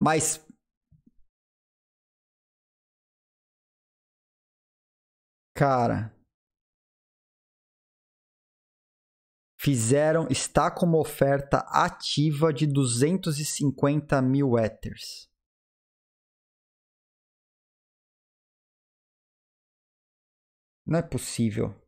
Mas cara, fizeram, está com uma oferta ativa de 250 mil Ethers. Não é possível.